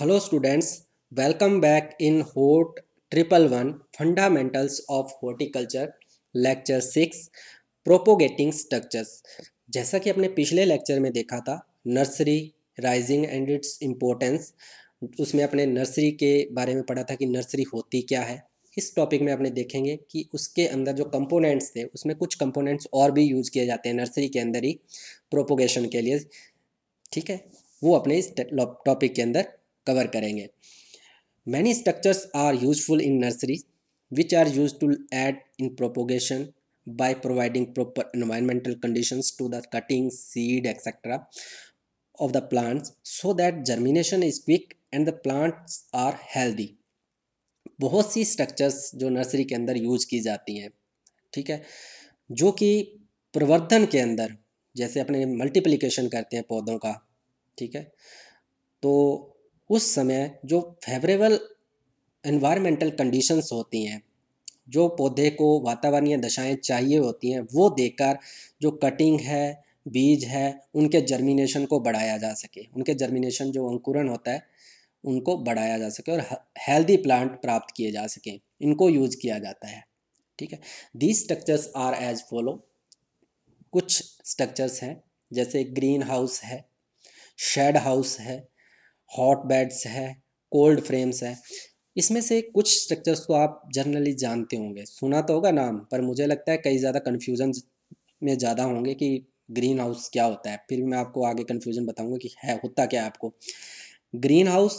Hello students welcome back in Hort triple one fundamentals of horticulture lecture six propagating structures जैसा कि आपने पिछले lecture में देखा था nursery raising and its importance उसमें अपने नर्सरी के बारे में पढ़ा था कि नर्सरी होती क्या है इस टॉपिक में अपने देखेंगे कि उसके अंदर जो कंपोनेंट्स थे उसमें कुछ कंपोनेंट्स और भी यूज़ किए जाते हैं नर्सरी के अंदर ही प्रोपोगेशन के लिए ठीक है वो अपने इस टॉपिक के अंदर कवर करेंगे many structures are useful in nursery which are use to aid in propagation by providing proper environmental condition to the cutting seed etcetera of the plants so that germination is quick and the plants are healthy बहुत सी structures जो nursery के अंदर use की जाती हैं ठीक है जो कि प्रवर्धन के अंदर जैसे अपने मल्टीप्लीकेशन करते हैं पौधों का ठीक है तो उस समय जो फेवरेबल इन्वायरमेंटल कंडीशंस होती हैं जो पौधे को वातावरणीय दशाएं चाहिए होती हैं वो देकर जो कटिंग है बीज है उनके जर्मिनेशन को बढ़ाया जा सके उनके जर्मिनेशन जो अंकुरण होता है उनको बढ़ाया जा सके और हेल्दी प्लांट प्राप्त किए जा सकें इनको यूज किया जाता है ठीक है the structures are as follow कुछ स्ट्रक्चर्स हैं जैसे ग्रीन हाउस है शेड हाउस है हॉट बेड्स है कोल्ड फ्रेम्स है इसमें से कुछ स्ट्रक्चर्स को तो आप जनरली जानते होंगे सुना तो होगा नाम पर मुझे लगता है कई ज़्यादा कन्फ्यूजन में ज़्यादा होंगे कि ग्रीन हाउस क्या होता है फिर भी मैं आपको आगे कन्फ्यूजन बताऊंगा कि है होता क्या आपको ग्रीन हाउस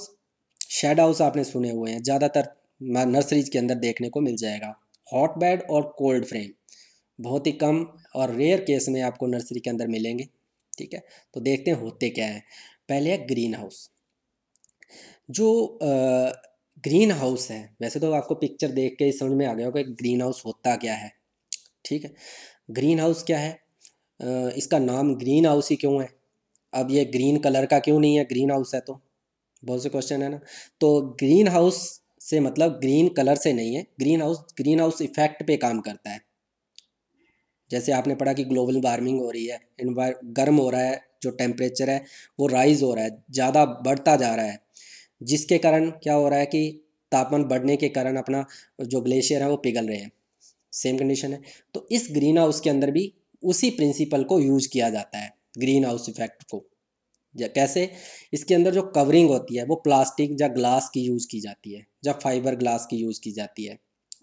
शेड हाउस आपने सुने हुए हैं ज़्यादातर नर्सरीज के अंदर देखने को मिल जाएगा हॉट बेड और कोल्ड फ्रेम बहुत ही कम और रेयर केस में आपको नर्सरी के अंदर मिलेंगे ठीक है तो देखते हैं होते क्या है पहले है ग्रीन हाउस जो ग्रीन हाउस है वैसे तो आपको पिक्चर देख के ही समझ में आ गया होगा ग्रीन हाउस होता क्या है ठीक है ग्रीन हाउस क्या है इसका नाम ग्रीन हाउस ही क्यों है अब ये ग्रीन कलर का क्यों नहीं है ग्रीन हाउस है तो बहुत से क्वेश्चन है ना तो ग्रीन हाउस से मतलब ग्रीन कलर से नहीं है greenhouse greenhouse effect पे काम करता है जैसे आपने पढ़ा कि ग्लोबल वार्मिंग हो रही है गर्म हो रहा है जो टेम्परेचर है वो राइज़ हो रहा है ज़्यादा बढ़ता जा रहा है जिसके कारण क्या हो रहा है कि तापमान बढ़ने के कारण अपना जो ग्लेशियर है वो पिघल रहे हैं सेम कंडीशन है तो इस ग्रीन हाउस के अंदर भी उसी प्रिंसिपल को यूज किया जाता है ग्रीन हाउस इफेक्ट को कैसे इसके अंदर जो कवरिंग होती है वो प्लास्टिक या ग्लास की यूज़ की जाती है या फाइबर ग्लास की यूज़ की जाती है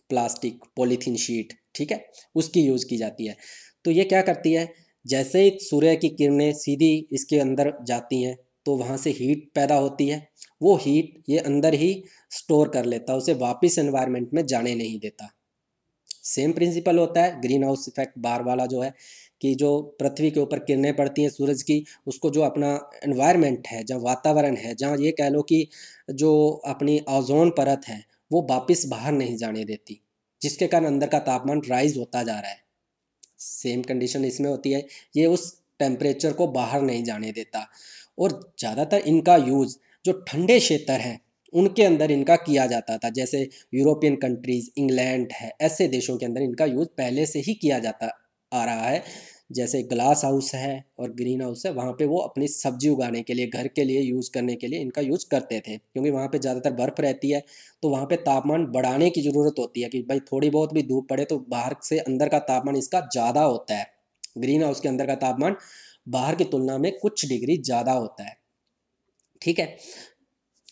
प्लास्टिक पॉलीथीन शीट ठीक है उसकी यूज़ की जाती है तो ये क्या करती है जैसे ही सूर्य की किरणें सीधी इसके अंदर जाती हैं तो वहाँ से हीट पैदा होती है वो हीट ये अंदर ही स्टोर कर लेता उसे वापस एनवायरनमेंट में जाने नहीं देता सेम प्रिंसिपल होता है ग्रीन हाउस इफेक्ट बार वाला जो है कि जो पृथ्वी के ऊपर किरणें पड़ती हैं सूरज की उसको जो अपना एनवायरनमेंट है जहाँ वातावरण है जहाँ ये कह लो कि जो अपनी ओजोन परत है वो वापस बाहर नहीं जाने देती जिसके कारण अंदर का तापमान राइज होता जा रहा है सेम कंडीशन इसमें होती है ये उस टेम्परेचर को बाहर नहीं जाने देता और ज़्यादातर इनका यूज़ जो ठंडे क्षेत्र हैं उनके अंदर इनका किया जाता था जैसे यूरोपियन कंट्रीज़ इंग्लैंड है ऐसे देशों के अंदर इनका यूज़ पहले से ही किया जाता आ रहा है जैसे ग्लास हाउस है और ग्रीन हाउस है वहाँ पे वो अपनी सब्जी उगाने के लिए घर के लिए यूज़ करने के लिए इनका यूज़ करते थे क्योंकि वहाँ पे ज़्यादातर बर्फ़ रहती है तो वहाँ पे तापमान बढ़ाने की ज़रूरत होती है कि भाई थोड़ी बहुत भी धूप पड़े तो बाहर से अंदर का तापमान इसका ज़्यादा होता है ग्रीन हाउस के अंदर का तापमान बाहर की तुलना में कुछ डिग्री ज़्यादा होता है ठीक है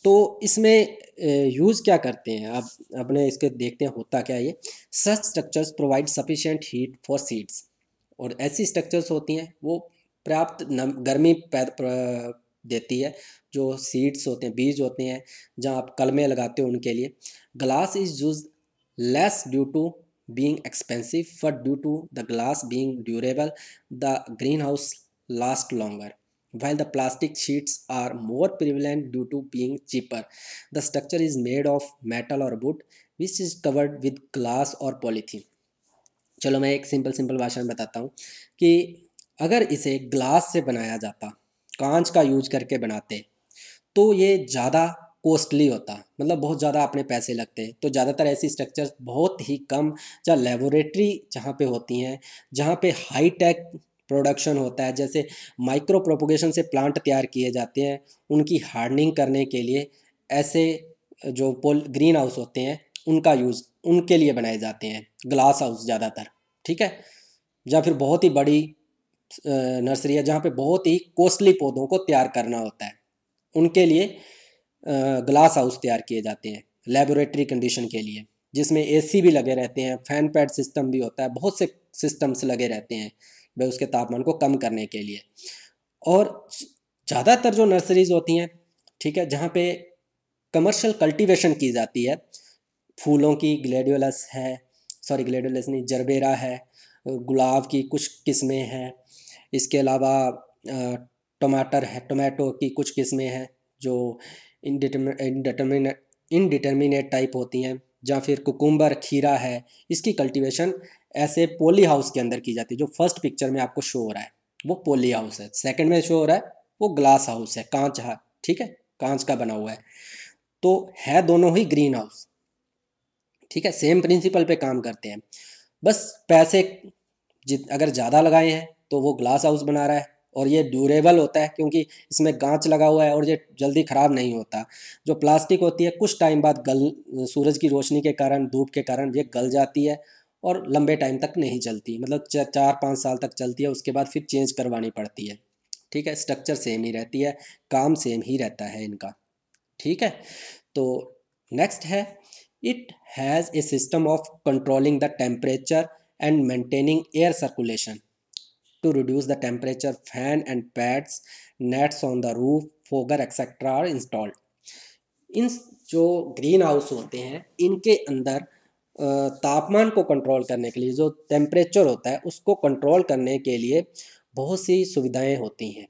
तो इसमें यूज़ क्या करते हैं आप अपने इसके देखते हैं होता क्या ये such structures provide sufficient heat for seeds और ऐसी स्ट्रक्चर्स होती हैं वो पर्याप्त गर्मी देती है जो सीड्स होते हैं बीज होते हैं जहाँ आप कलमे लगाते हो उनके लिए glass is use less due to being expensive but due to the glass being durable the greenhouse last longer while the plastic sheets are more prevalent due to being cheaper. The structure is made of metal or wood which is covered with glass or polythene. चलो मैं एक simple simple भाषा में बताता हूँ कि अगर इसे ग्लास से बनाया जाता कांच का यूज करके बनाते तो ये ज़्यादा कॉस्टली होता मतलब बहुत ज़्यादा अपने पैसे लगते तो ज़्यादातर ऐसी स्ट्रक्चर्स बहुत ही कम या लेबोरेटरी जहाँ पे होती हैं जहाँ पे हाई टेक प्रोडक्शन होता है जैसे माइक्रो प्रोपोगेशन से प्लांट तैयार किए जाते हैं उनकी हार्डनिंग करने के लिए ऐसे जो पोल ग्रीन हाउस होते हैं उनका यूज़ उनके लिए बनाए जाते हैं ग्लास हाउस ज़्यादातर ठीक है या फिर बहुत ही बड़ी नर्सरी है जहाँ पे बहुत ही कॉस्टली पौधों को तैयार करना होता है उनके लिए ग्लास हाउस तैयार किए जाते हैं लेबोरेटरी कंडीशन के लिए जिसमें एसी भी लगे रहते हैं फैन पैड सिस्टम भी होता है बहुत से सिस्टम्स लगे रहते हैं व उसके तापमान को कम करने के लिए और ज़्यादातर जो नर्सरीज होती हैं ठीक है जहाँ पे कमर्शियल कल्टीवेशन की जाती है फूलों की ग्लेडियोलस है सॉरी ग्लेडियोलस नहीं जरबेरा है गुलाब की कुछ किस्में हैं इसके अलावा टमाटर है टमाटो की कुछ किस्में हैं जो इनडिटर्मिनेट इनडिटर्मिनेट टाइप होती हैं या फिर कुकुम्बर खीरा है इसकी कल्टीवेशन ऐसे पोली हाउस के अंदर की जाती है जो फर्स्ट पिक्चर में आपको शो हो रहा है वो पोली हाउस है सेकंड में शो हो रहा है वो ग्लास हाउस है कांच है ठीक है कांच का बना हुआ है तो है दोनों ही ग्रीन हाउस ठीक है सेम प्रिंसिपल पे काम करते हैं बस पैसे जित अगर ज़्यादा लगाए हैं तो वो ग्लास हाउस बना रहा है और ये ड्यूरेबल होता है क्योंकि इसमें गांच लगा हुआ है और ये जल्दी ख़राब नहीं होता जो प्लास्टिक होती है कुछ टाइम बाद गल सूरज की रोशनी के कारण धूप के कारण ये गल जाती है और लंबे टाइम तक नहीं चलती मतलब चार पाँच साल तक चलती है उसके बाद फिर चेंज करवानी पड़ती है ठीक है स्ट्रक्चर सेम ही रहती है काम सेम ही रहता है इनका ठीक है तो नेक्स्ट है it has a system of controlling the temperature and maintaining air circulation to reduce the temperature fan and pads nets on the roof fogger etcetera are installed in जो ग्रीन हाउस होते हैं इनके अंदर तापमान को control करने के लिए जो टेम्परेचर होता है उसको कंट्रोल करने के लिए बहुत सी सुविधाएं होती हैं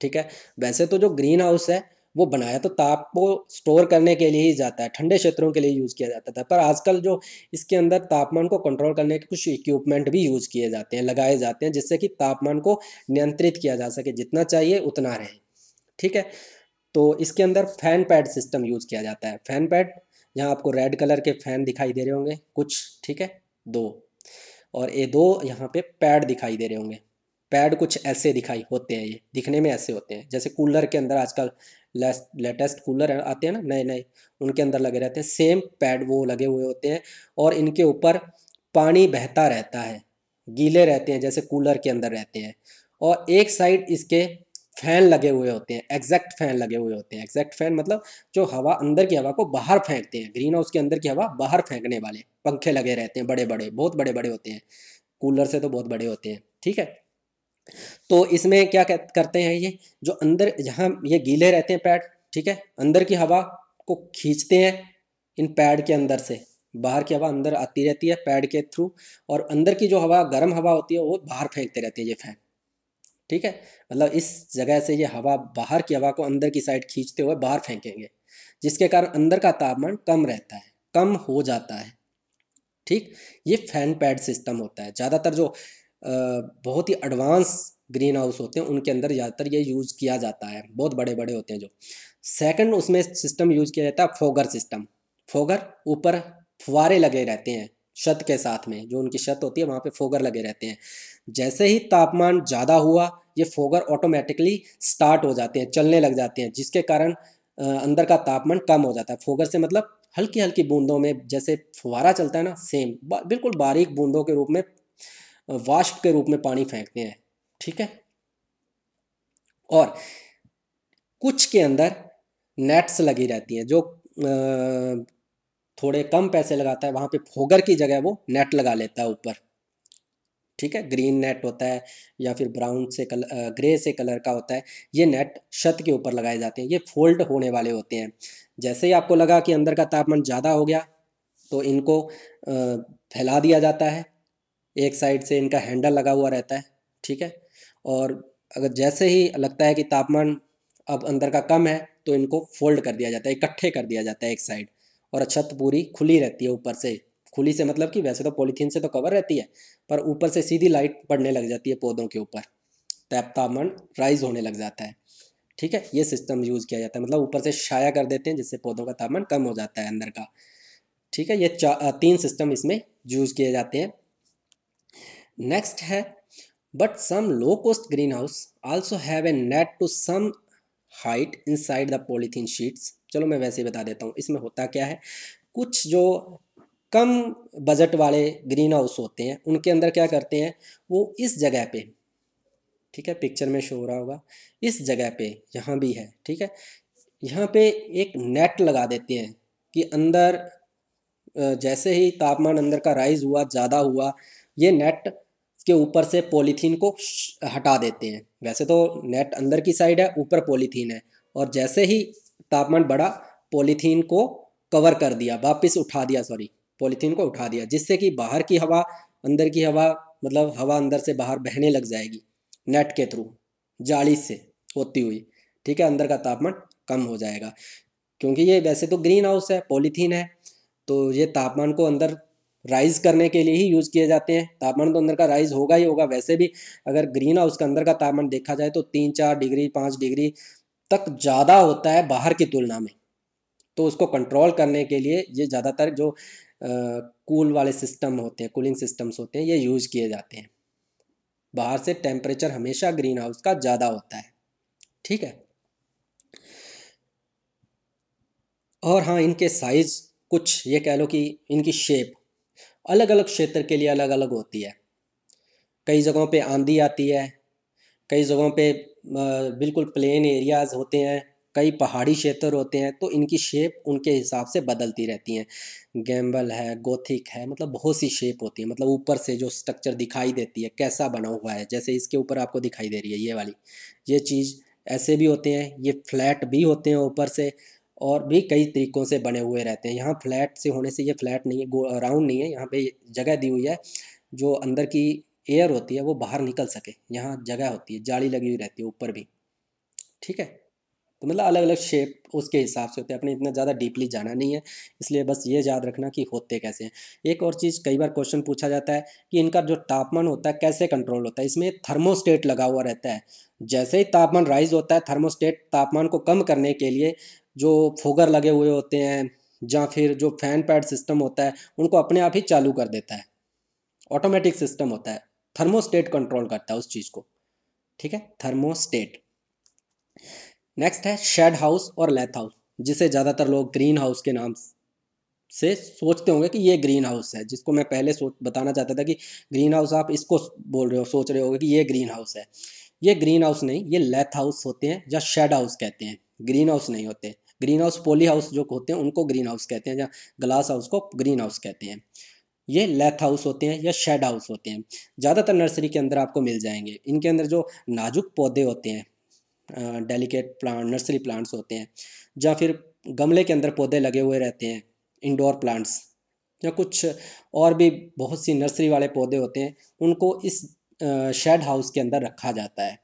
ठीक है वैसे तो जो ग्रीन हाउस है वो बनाया तो ताप को स्टोर करने के लिए ही जाता है ठंडे क्षेत्रों के लिए यूज़ किया जाता था पर आजकल जो इसके अंदर तापमान को कंट्रोल करने के कुछ इक्विपमेंट भी यूज़ किए जाते हैं लगाए जाते हैं जिससे कि तापमान को नियंत्रित किया जा सके जितना चाहिए उतना रहे ठीक है तो इसके अंदर फैन पैड सिस्टम यूज़ किया जाता है फैन पैड यहाँ आपको रेड कलर के फैन दिखाई दे रहे होंगे कुछ ठीक है दो और ये दो यहाँ पे पैड दिखाई दे रहे होंगे पैड कुछ ऐसे दिखाई होते हैं ये दिखने में ऐसे होते हैं जैसे कूलर के अंदर आजकल लेटेस्ट कूलर आते हैं ना नए नए उनके अंदर लगे रहते हैं सेम पैड वो लगे हुए होते हैं और इनके ऊपर पानी बहता रहता है गीले रहते हैं जैसे कूलर के अंदर रहते हैं और एक साइड इसके फैन लगे हुए होते हैं एग्जैक्ट फैन लगे हुए होते हैं एग्जैक्ट फैन मतलब जो हवा अंदर की हवा को बाहर फेंकते हैं ग्रीन हाउस के अंदर की हवा बाहर फेंकने वाले पंखे लगे रहते हैं बड़े बड़े बहुत बड़े बड़े होते हैं कूलर से तो बहुत बड़े होते हैं ठीक है तो इसमें क्या करते हैं ये जो अंदर जहाँ ये गीले रहते हैं पैड ठीक है अंदर की हवा को खींचते हैं इन पैड के अंदर से बाहर की हवा अंदर आती रहती है पैड के थ्रू और अंदर की जो हवा गर्म हवा होती है वो बाहर फेंकते रहते हैं ये फैन ठीक है मतलब इस जगह से ये हवा बाहर की हवा को अंदर की साइड खींचते हुए बाहर फेंकेंगे जिसके कारण अंदर का तापमान कम रहता है कम हो जाता है ठीक ये फैन पैड सिस्टम होता है ज़्यादातर जो बहुत ही एडवांस ग्रीन हाउस होते हैं उनके अंदर ज़्यादातर ये यूज़ किया जाता है बहुत बड़े बड़े होते हैं जो सेकंड उसमें सिस्टम यूज़ किया जाता है फोगर सिस्टम फोगर ऊपर फुवारे लगे रहते हैं छत के साथ में जो उनकी छत होती है वहाँ पे फोगर लगे रहते हैं जैसे ही तापमान ज़्यादा हुआ ये फोगर ऑटोमेटिकली स्टार्ट हो जाते हैं चलने लग जाते हैं जिसके कारण अंदर का तापमान कम हो जाता है फोगर से मतलब हल्की हल्की बूंदों में जैसे फुहारा चलता है ना सेम बा, बिल्कुल बारीक बूंदों के रूप में वाष्प के रूप में पानी फेंकते हैं ठीक है और कुछ के अंदर नेट्स लगी रहती हैं जो आ, थोड़े कम पैसे लगाता है वहाँ पे फोगर की जगह वो नेट लगा लेता है ऊपर ठीक है ग्रीन नेट होता है या फिर ब्राउन से कल ग्रे से कलर का होता है ये नेट छत के ऊपर लगाए जाते हैं ये फोल्ड होने वाले होते हैं जैसे ही आपको लगा कि अंदर का तापमान ज़्यादा हो गया तो इनको फैला दिया जाता है एक साइड से इनका हैंडल लगा हुआ रहता है ठीक है और अगर जैसे ही लगता है कि तापमान अब अंदर का कम है तो इनको फोल्ड कर दिया जाता है इकट्ठे कर दिया जाता है एक साइड और छत पूरी खुली रहती है ऊपर से खुली से मतलब कि वैसे तो पॉलीथीन से तो कवर रहती है पर ऊपर से सीधी लाइट पड़ने लग जाती है पौधों के ऊपर तब तापमान राइज होने लग जाता है ठीक है ये सिस्टम यूज़ किया जाता है मतलब ऊपर से छाया कर देते हैं जिससे पौधों का तापमान कम हो जाता है अंदर का ठीक है ये तीन सिस्टम इसमें यूज़ किए जाते हैं नेक्स्ट है but some low cost greenhouse also have a net to some height inside the polythene sheets चलो मैं वैसे ही बता देता हूँ इसमें होता क्या है कुछ जो कम बजट वाले ग्रीन हाउस होते हैं उनके अंदर क्या करते हैं वो इस जगह पे ठीक है पिक्चर में शो हो रहा होगा इस जगह पे यहाँ भी है ठीक है यहाँ पे एक नेट लगा देते हैं कि अंदर जैसे ही तापमान अंदर का राइज हुआ ज़्यादा हुआ ये नेट के ऊपर से पॉलीथीन को हटा देते हैं वैसे तो नेट अंदर की साइड है ऊपर पॉलीथीन है और जैसे ही तापमान बढ़ा पॉलीथीन को कवर कर दिया वापस उठा दिया सॉरी पॉलीथीन को उठा दिया जिससे कि बाहर की हवा अंदर की हवा मतलब हवा अंदर से बाहर बहने लग जाएगी नेट के थ्रू जाली से होती हुई ठीक है अंदर का तापमान कम हो जाएगा क्योंकि ये वैसे तो ग्रीन हाउस है पॉलीथीन है तो ये तापमान को अंदर राइज करने के लिए ही यूज़ किए जाते हैं तापमान तो अंदर का राइज होगा ही होगा वैसे भी अगर ग्रीन हाउस के अंदर का तापमान देखा जाए तो तीन चार डिग्री पाँच डिग्री तक ज़्यादा होता है बाहर की तुलना में तो उसको कंट्रोल करने के लिए ये ज़्यादातर जो कूल वाले सिस्टम होते हैं कूलिंग सिस्टम्स होते हैं ये यूज किए जाते हैं बाहर से टेम्परेचर हमेशा ग्रीन हाउस का ज़्यादा होता है ठीक है और हाँ इनके साइज़ कुछ ये कह लो कि इनकी शेप अलग अलग क्षेत्र के लिए अलग अलग होती है कई जगहों पे आंधी आती है कई जगहों पे बिल्कुल प्लेन एरियाज़ होते हैं कई पहाड़ी क्षेत्र होते हैं तो इनकी शेप उनके हिसाब से बदलती रहती हैं गैम्बल है गोथिक है मतलब बहुत सी शेप होती है मतलब ऊपर से जो स्ट्रक्चर दिखाई देती है कैसा बना हुआ है जैसे इसके ऊपर आपको दिखाई दे रही है ये वाली ये चीज़ ऐसे भी होते हैं ये फ्लैट भी होते हैं ऊपर से और भी कई तरीक़ों से बने हुए रहते हैं यहाँ फ्लैट से होने से ये फ्लैट नहीं है राउंड नहीं है यहाँ पे जगह दी हुई है जो अंदर की एयर होती है वो बाहर निकल सके यहाँ जगह होती है जाली लगी हुई रहती है ऊपर भी ठीक है तो मतलब अलग अलग शेप उसके हिसाब से होते हैं अपने इतना ज़्यादा डीपली जाना नहीं है इसलिए बस ये याद रखना कि होते कैसे हैं एक और चीज़ कई बार क्वेश्चन पूछा जाता है कि इनका जो तापमान होता है कैसे कंट्रोल होता है इसमें थर्मोस्टेट लगा हुआ रहता है जैसे ही तापमान राइज होता है थर्मोस्टेट तापमान को कम करने के लिए जो फोगर लगे हुए होते हैं या फिर जो फैन पैड सिस्टम होता है उनको अपने आप ही चालू कर देता है ऑटोमेटिक सिस्टम होता है थर्मोस्टेट कंट्रोल करता है उस चीज़ को ठीक है थर्मोस्टेट नेक्स्ट है शेड हाउस और लेथ हाउस जिसे ज़्यादातर लोग ग्रीन हाउस के नाम से सोचते होंगे कि ये ग्रीन हाउस है जिसको मैं पहले सोच बताना चाहता था कि ग्रीन हाउस आप इसको बोल रहे हो सोच रहे होगे कि ये ग्रीन हाउस है ये ग्रीन हाउस नहीं ये लेथ हाउस होते हैं या शेड हाउस कहते हैं ग्रीन हाउस नहीं होते ग्रीन हाउस पोली हाउस जो होते हैं उनको ग्रीन हाउस कहते हैं या ग्लास हाउस को ग्रीन हाउस कहते हैं ये लेथ हाउस होते हैं या शेड हाउस होते हैं ज़्यादातर नर्सरी के अंदर आपको मिल जाएंगे इनके अंदर जो नाजुक पौधे होते हैं डेलिकेट प्लांट नर्सरी प्लांट्स होते हैं या फिर गमले के अंदर पौधे लगे हुए रहते हैं इंडोर प्लांट्स या कुछ और भी बहुत सी नर्सरी वाले पौधे होते हैं उनको इस शेड हाउस के अंदर रखा जाता है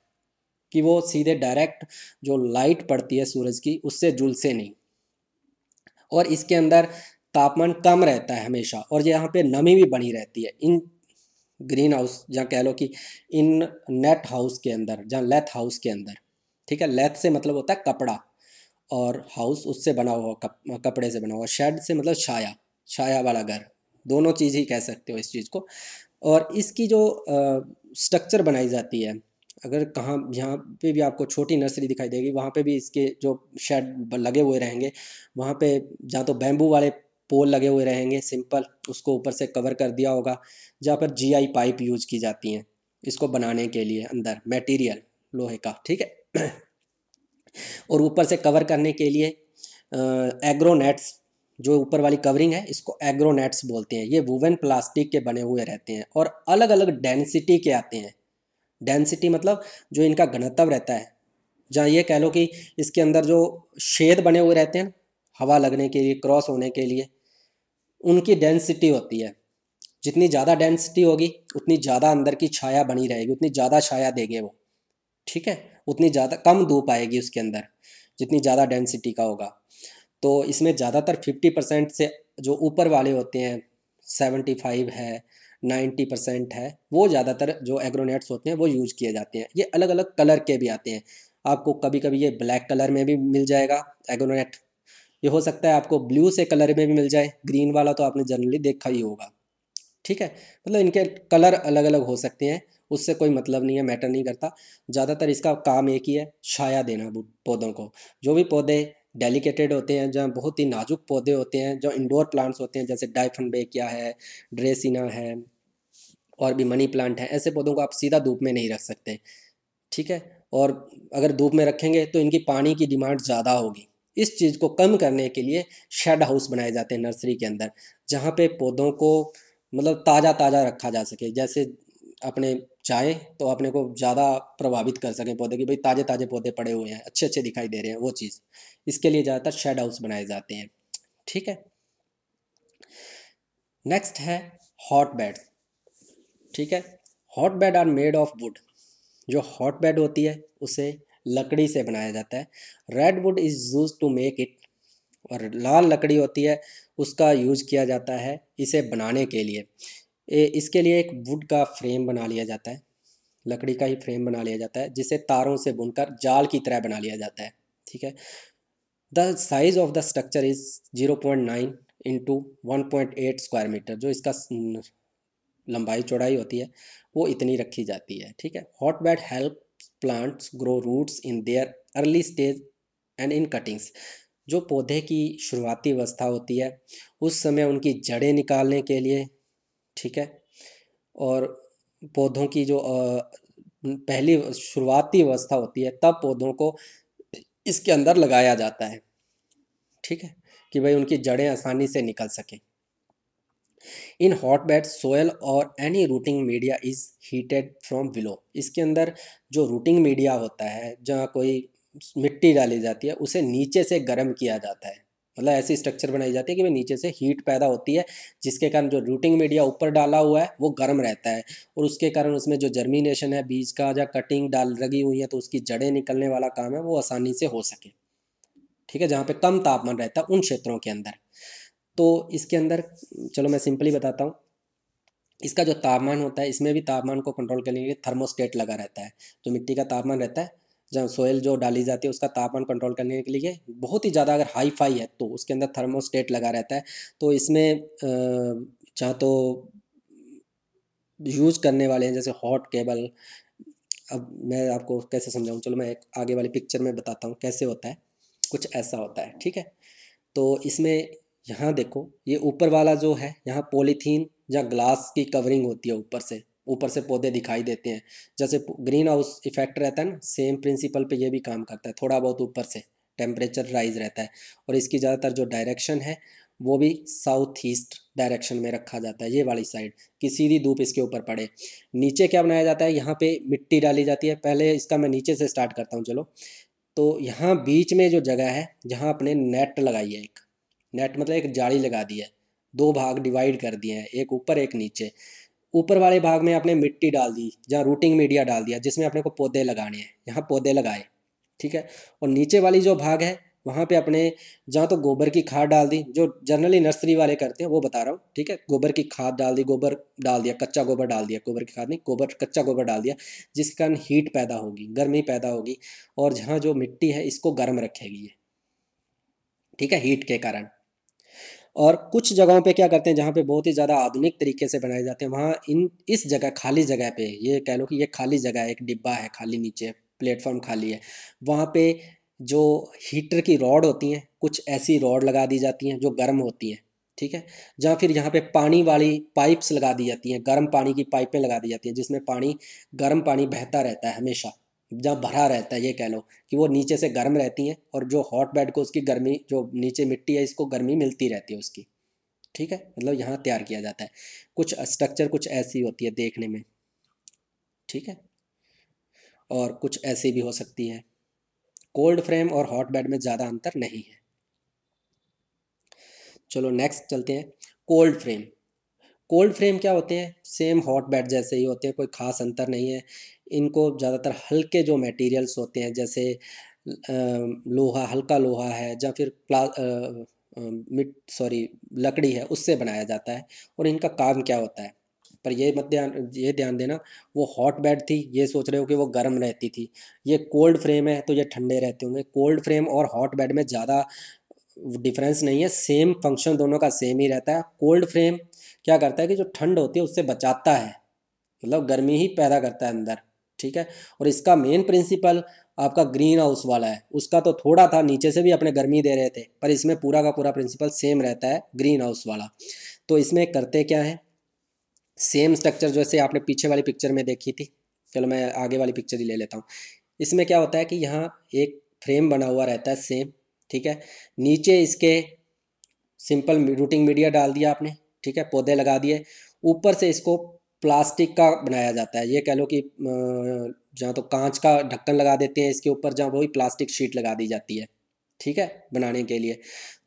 कि वो सीधे डायरेक्ट जो लाइट पड़ती है सूरज की उससे झुलसे नहीं और इसके अंदर तापमान कम रहता है हमेशा और यहाँ पे नमी भी बनी रहती है इन ग्रीन हाउस या कह लो कि इन नेट हाउस के अंदर या लेथ हाउस के अंदर ठीक है लेथ से मतलब होता है कपड़ा और हाउस उससे बना हुआ कप, कपड़े से बना हुआ शेड से मतलब छाया छाया वाला घर दोनों चीज़ ही कह सकते हो इस चीज़ को और इसकी जो स्ट्रक्चर बनाई जाती है अगर कहाँ यहाँ पे भी आपको छोटी नर्सरी दिखाई देगी वहाँ पे भी इसके जो शेड लगे हुए रहेंगे वहाँ पे जहाँ तो बैम्बू वाले पोल लगे हुए रहेंगे सिंपल उसको ऊपर से कवर कर दिया होगा जहाँ पर जीआई पाइप यूज की जाती हैं इसको बनाने के लिए अंदर मटेरियल लोहे का ठीक है और ऊपर से कवर करने के लिए एग्रोनेट्स जो ऊपर वाली कवरिंग है इसको एग्रोनेट्स बोलते हैं ये वुवन प्लास्टिक के बने हुए रहते हैं और अलग अलग डेंसिटी के आते हैं डेंसिटी मतलब जो इनका घनत्व रहता है जहाँ ये कह लो कि इसके अंदर जो शेद बने हुए रहते हैं हवा लगने के लिए क्रॉस होने के लिए उनकी डेंसिटी होती है जितनी ज़्यादा डेंसिटी होगी उतनी ज़्यादा अंदर की छाया बनी रहेगी उतनी ज़्यादा छाया देंगे वो ठीक है उतनी ज़्यादा कम धूप आएगी उसके अंदर जितनी ज़्यादा डेंसिटी का होगा तो इसमें ज़्यादातर फिफ्टी परसेंट से जो ऊपर वाले होते हैं सेवेंटी फाइव है नाइन्टी परसेंट है वो ज़्यादातर जो एग्रोनेट्स होते हैं वो यूज किए जाते हैं ये अलग अलग कलर के भी आते हैं आपको कभी कभी ये ब्लैक कलर में भी मिल जाएगा एग्रोनेट ये हो सकता है आपको ब्लू से कलर में भी मिल जाए ग्रीन वाला तो आपने जनरली देखा ही होगा ठीक है मतलब इनके कलर अलग अलग हो सकते हैं उससे कोई मतलब नहीं है मैटर नहीं करता ज़्यादातर इसका काम एक ही है छाया देना पौधों को जो भी पौधे डेलिकेटेड होते हैं जहाँ बहुत ही नाजुक पौधे होते हैं जो इंडोर प्लांट्स होते हैं जैसे बेकिया है ड्रेसिना है और भी मनी प्लांट है ऐसे पौधों को आप सीधा धूप में नहीं रख सकते ठीक है और अगर धूप में रखेंगे तो इनकी पानी की डिमांड ज़्यादा होगी इस चीज़ को कम करने के लिए शेड हाउस बनाए जाते हैं नर्सरी के अंदर जहाँ पे पौधों को मतलब ताज़ा ताज़ा रखा जा सके जैसे अपने चाहें तो अपने को ज़्यादा प्रभावित कर सकें पौधे की भाई ताज़े ताज़े पौधे पड़े हुए हैं अच्छे अच्छे दिखाई दे रहे हैं वो चीज़ इसके लिए ज़्यादातर शेड हाउस बनाए जाते हैं ठीक है नेक्स्ट है हॉट बेड ठीक है hot bed are made of wood जो हॉट बेड होती है उसे लकड़ी से बनाया जाता है red wood is use to make it और लाल लकड़ी होती है उसका यूज किया जाता है इसे बनाने के लिए इसके लिए एक वुड का फ्रेम बना लिया जाता है लकड़ी का ही फ्रेम बना लिया जाता है जिसे तारों से बुनकर जाल की तरह बना लिया जाता है ठीक है the size of the structure is zero point nine into one point eight square metre जो इसका लंबाई चौड़ाई होती है वो इतनी रखी जाती है ठीक है hot bed help plants grow roots in their early stage and in cuttings जो पौधे की शुरुआती अवस्था होती है उस समय उनकी जड़ें निकालने के लिए ठीक है और पौधों की जो पहली शुरुआती अवस्था होती है तब पौधों को इसके अंदर लगाया जाता है ठीक है कि भाई उनकी जड़ें आसानी से निकल सकें इन हॉट बेड सोयल और any rooting media is heated from below इसके अंदर जो रूटिंग मीडिया होता है जहाँ कोई मिट्टी डाली जाती है उसे नीचे से गर्म किया जाता है मतलब ऐसी स्ट्रक्चर बनाई जाती है कि भाई नीचे से हीट पैदा होती है जिसके कारण जो रूटिंग मीडिया ऊपर डाला हुआ है वो गर्म रहता है और उसके कारण उसमें जो जर्मिनेशन है बीज का या कटिंग डाल लगी हुई है तो उसकी जड़ें निकलने वाला काम है वो आसानी से हो सके ठीक है जहाँ पे कम तापमान रहता है उन क्षेत्रों के अंदर तो इसके अंदर चलो मैं सिंपली बताता हूँ इसका जो तापमान होता है इसमें भी तापमान को कंट्रोल करने के लिए थर्मोस्टेट लगा रहता है जो मिट्टी का तापमान रहता है जब सोयल जो डाली जाती है उसका तापमान कंट्रोल करने के लिए बहुत ही ज़्यादा अगर हाई फाई है तो उसके अंदर थर्मोस्टेट लगा रहता है तो इसमें चाहे तो यूज़ करने वाले हैं जैसे हॉट केबल अब मैं आपको कैसे समझाऊँ चलो मैं एक आगे वाली पिक्चर में बताता हूँ कैसे होता है कुछ ऐसा होता है ठीक है तो इसमें यहाँ देखो ये ऊपर वाला जो है यहाँ पॉलीथीन या ग्लास की कवरिंग होती है ऊपर से ऊपर से पौधे दिखाई देते हैं जैसे ग्रीन हाउस इफेक्ट रहता है ना सेम प्रिंसिपल पे ये भी काम करता है थोड़ा बहुत ऊपर से टेम्परेचर राइज रहता है और इसकी ज़्यादातर जो डायरेक्शन है वो भी साउथ ईस्ट डायरेक्शन में रखा जाता है ये वाली साइड कि सीधी धूप इसके ऊपर पड़े नीचे क्या बनाया जाता है यहाँ पे मिट्टी डाली जाती है पहले इसका मैं नीचे से स्टार्ट करता हूँ चलो तो यहाँ बीच में जो जगह है जहाँ अपने नेट लगाई है एक नेट मतलब एक जाली लगा दी है दो भाग डिवाइड कर दिए हैं एक ऊपर एक नीचे ऊपर वाले भाग में आपने मिट्टी डाल दी जहाँ रूटिंग मीडिया डाल दिया जिसमें अपने को पौधे लगाने हैं यहाँ पौधे लगाए ठीक है और नीचे वाली जो भाग है वहाँ पे अपने जहाँ तो गोबर की खाद डाल दी जो जनरली नर्सरी वाले करते हैं वो बता रहा हूँ ठीक है गोबर की खाद डाल दी गोबर डाल दिया कच्चा गोबर डाल दिया गोबर की खाद नहीं गोबर कच्चा गोबर डाल दिया जिसके कारण हीट पैदा होगी गर्मी पैदा होगी और जहाँ जो मिट्टी है इसको गर्म रखेगी ये ठीक है हीट के कारण और कुछ जगहों पे क्या करते हैं जहाँ पे बहुत ही ज़्यादा आधुनिक तरीके से बनाए जाते हैं वहाँ इन इस जगह खाली जगह पे ये कह लो कि ये खाली जगह है एक डिब्बा है खाली नीचे प्लेटफॉर्म खाली है वहाँ पे जो हीटर की रॉड होती हैं कुछ ऐसी रॉड लगा दी जाती हैं जो गर्म होती हैं ठीक है या फिर यहाँ पे पानी वाली पाइप्स लगा दी जाती हैं गर्म पानी की पाइपें लगा दी जाती हैं जिसमें पानी गर्म पानी बहता रहता है हमेशा जहाँ भरा रहता है ये कह लो कि वो नीचे से गर्म रहती हैं और जो हॉट बेड को उसकी गर्मी जो नीचे मिट्टी है इसको गर्मी मिलती रहती है उसकी ठीक है मतलब यहाँ तैयार किया जाता है कुछ स्ट्रक्चर कुछ ऐसी होती है देखने में ठीक है और कुछ ऐसी भी हो सकती है कोल्ड फ्रेम और हॉट बेड में ज़्यादा अंतर नहीं है चलो नेक्स्ट चलते हैं कोल्ड फ्रेम कोल्ड फ्रेम क्या होते हैं सेम हॉट बेड जैसे ही होते हैं कोई खास अंतर नहीं है इनको ज़्यादातर हल्के जो मटेरियल्स होते हैं जैसे लोहा हल्का लोहा है या फिर प्ला मिट सॉरी लकड़ी है उससे बनाया जाता है और इनका काम क्या होता है पर ये मत ध्यान ये ध्यान देना वो हॉट बेड थी ये सोच रहे हो कि वो गर्म रहती थी ये कोल्ड फ्रेम है तो ये ठंडे रहते होंगे कोल्ड फ्रेम और हॉट बेड में ज़्यादा डिफरेंस नहीं है सेम फंक्शन दोनों का सेम ही रहता है कोल्ड फ्रेम क्या करता है कि जो ठंड होती है उससे बचाता है मतलब गर्मी ही पैदा करता है अंदर ठीक है और इसका मेन प्रिंसिपल आपका ग्रीन हाउस वाला है उसका तो थोड़ा था नीचे से भी अपने गर्मी दे रहे थे पर इसमें पूरा का पूरा प्रिंसिपल सेम रहता है ग्रीन हाउस वाला तो इसमें करते क्या है सेम स्ट्रक्चर जैसे आपने पीछे वाली पिक्चर में देखी थी चलो मैं आगे वाली पिक्चर ही ले लेता हूँ इसमें क्या होता है कि यहाँ एक फ्रेम बना हुआ रहता है सेम ठीक है नीचे इसके सिंपल रूटिंग मीडिया डाल दिया आपने ठीक है पौधे लगा दिए ऊपर से इसको प्लास्टिक का बनाया जाता है ये कह लो कि जहाँ तो कांच का ढक्कन लगा देते हैं इसके ऊपर जहाँ वही प्लास्टिक शीट लगा दी जाती है ठीक है बनाने के लिए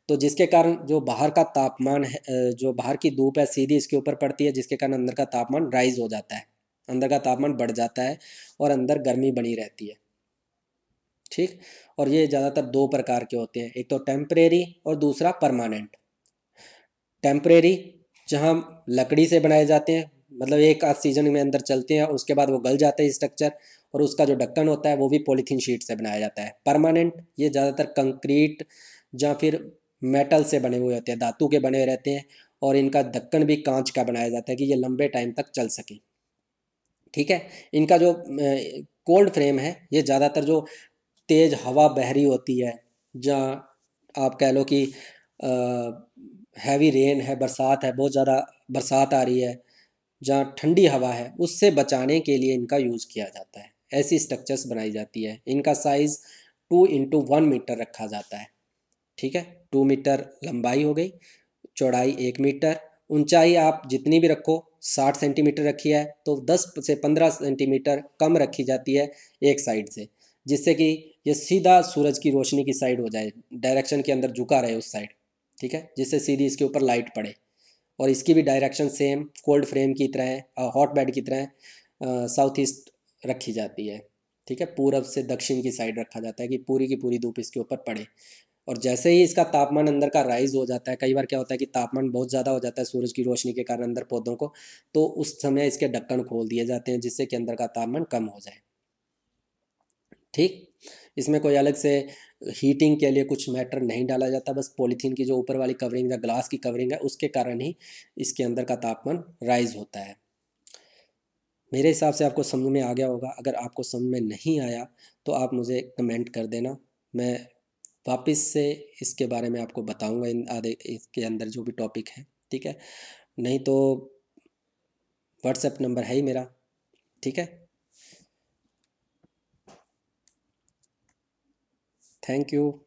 तो जिसके कारण जो बाहर का तापमान है जो बाहर की धूप है सीधी इसके ऊपर पड़ती है जिसके कारण अंदर का तापमान राइज हो जाता है अंदर का तापमान बढ़ जाता है और अंदर गर्मी बनी रहती है ठीक और ये ज़्यादातर दो प्रकार के होते हैं एक तो टेम्परेरी और दूसरा परमानेंट टेम्परेरी जहाँ लकड़ी से बनाए जाते हैं मतलब एक आध सीजन में अंदर चलते हैं उसके बाद वो गल जाता है स्ट्रक्चर और उसका जो ढक्कन होता है वो भी पॉलीथीन शीट से बनाया जाता है परमानेंट ये ज़्यादातर कंक्रीट या फिर मेटल से बने हुए होते हैं धातु के बने रहते हैं और इनका ढक्कन भी कांच का बनाया जाता है कि ये लंबे टाइम तक चल सके ठीक है इनका जो कोल्ड फ्रेम है ये ज़्यादातर जो तेज़ हवा बहरी होती है जहाँ आप कह लो कि आ, हैवी रेन है बरसात है बहुत ज़्यादा बरसात आ रही है जहाँ ठंडी हवा है उससे बचाने के लिए इनका यूज़ किया जाता है ऐसी स्ट्रक्चर्स बनाई जाती है इनका size two into one metre रखा जाता है ठीक है टू मीटर लंबाई हो गई चौड़ाई एक मीटर ऊंचाई आप जितनी भी रखो साठ सेंटीमीटर रखी है तो दस से पंद्रह सेंटीमीटर कम रखी जाती है एक साइड से जिससे कि ये सीधा सूरज की रोशनी की साइड हो जाए डायरेक्शन के अंदर झुका रहे उस साइड ठीक है जिससे सीधी इसके ऊपर लाइट पड़े और इसकी भी डायरेक्शन सेम कोल्ड फ्रेम की तरह हॉट बेड की तरह साउथ ईस्ट रखी जाती है ठीक है पूरब से दक्षिण की साइड रखा जाता है कि पूरी की पूरी धूप इसके ऊपर पड़े और जैसे ही इसका तापमान अंदर का राइज हो जाता है कई बार क्या होता है कि तापमान बहुत ज़्यादा हो जाता है सूरज की रोशनी के कारण अंदर पौधों को तो उस समय इसके ढक्कन खोल दिए जाते हैं जिससे कि अंदर का तापमान कम हो जाए ठीक इसमें कोई अलग से हीटिंग के लिए कुछ मैटर नहीं डाला जाता बस पॉलीथीन की जो ऊपर वाली कवरिंग या ग्लास की कवरिंग है उसके कारण ही इसके अंदर का तापमान राइज होता है मेरे हिसाब से आपको समझ में आ गया होगा अगर आपको समझ में नहीं आया तो आप मुझे कमेंट कर देना मैं वापस से इसके बारे में आपको बताऊंगा इन आधे इसके अंदर जो भी टॉपिक है ठीक है नहीं तो व्हाट्सएप नंबर है ही मेरा ठीक है Thank you.